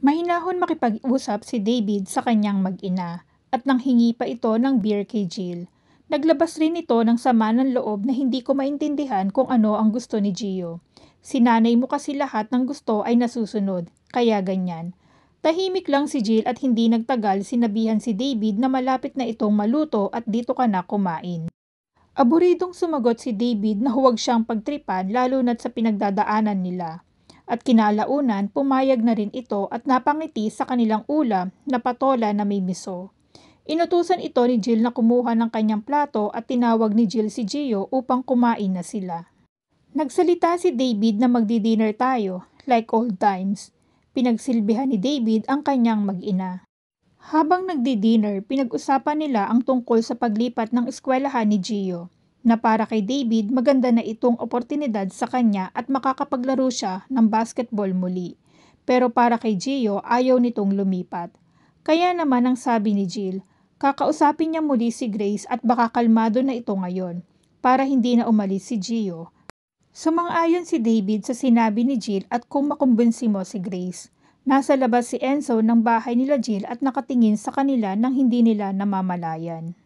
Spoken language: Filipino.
Mahinahon makipag-usap si David sa kanyang mag-ina at nang hingi pa ito ng beer kay Jill. Naglabas rin ito ng sama ng loob na hindi ko maintindihan kung ano ang gusto ni Gio. Sinanay mo kasi lahat ng gusto ay nasusunod, kaya ganyan. Tahimik lang si Jill at hindi nagtagal sinabihan si David na malapit na itong maluto at dito ka na kumain. Aburidong sumagot si David na huwag siyang pagtripan lalo na't sa pinagdadaanan nila. At kinalaunan, pumayag na rin ito at napangiti sa kanilang ulam na patola na may miso. Inutusan ito ni Jill na kumuha ng kanyang plato at tinawag ni Jill si Gio upang kumain na sila. Nagsalita si David na magdi-dinner tayo, like old times. Pinagsilbihan ni David ang kanyang mag-ina. Habang nagdi-dinner, pinag-usapan nila ang tungkol sa paglipat ng eskwelahan ni Gio na para kay David maganda na itong oportunidad sa kanya at makakapaglaro siya ng basketball muli. Pero para kay Gio ayaw nitong lumipat. Kaya naman ang sabi ni Jill, kakausapin niya muli si Grace at baka kalmado na ito ngayon para hindi na umalis si Gio. Sumang-ayon si David sa sinabi ni Jill at kung makumbinsi mo si Grace. Nasa labas si Enzo ng bahay nila Jill at nakatingin sa kanila nang hindi nila namamalayan.